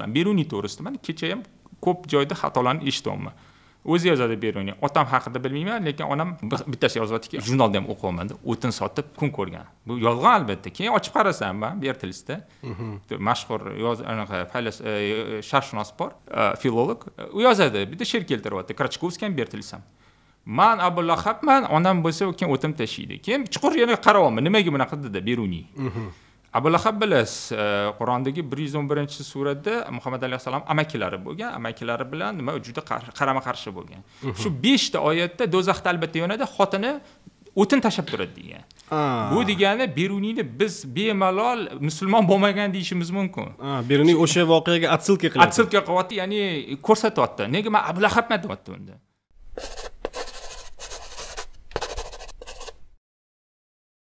qilaman beruniy to'g'risida man kecha ham ko'p joyda xatolarni eshityapman o'zi yozadi beruniy otam haqida bilmayman lekin onam bittasi yozyaptiki jurnalda ham o'qiyapman deb o'tin sotib kun ko'rgan bu yolg'on albatta keyin ochib qarasam man bertilsda mhm. mashhur anaqa e, e, sharqshunos bor e, filolog u yozadi bitta she'r keltiryapti krachkovskiy ham bertils ham man abu onam bo'lsa keyin o'tim tashiydi keyin chuqur yana qarayapman nimaga bunaqa dedi beruniy mhm. abu lahab bilasiz e, qur'ondagi bir yuz o'n birinchi surada muhammad alayhissalom amakilari bo'lgan amakilari bilan nima juda qarama qarshi bo'lgan shu beshta oyatda do'zaxda albatta yonadi xotini o'tin tashlab turadi degan bu degani beruniyni biz bemalol musulmon bo'lmagan deyishimiz mumkin beruniy o'sha voqeaga отсылка qilyapti отсылка qilyapti ya'ni ko'rsatyapti nega man abu lahabman deyapti unda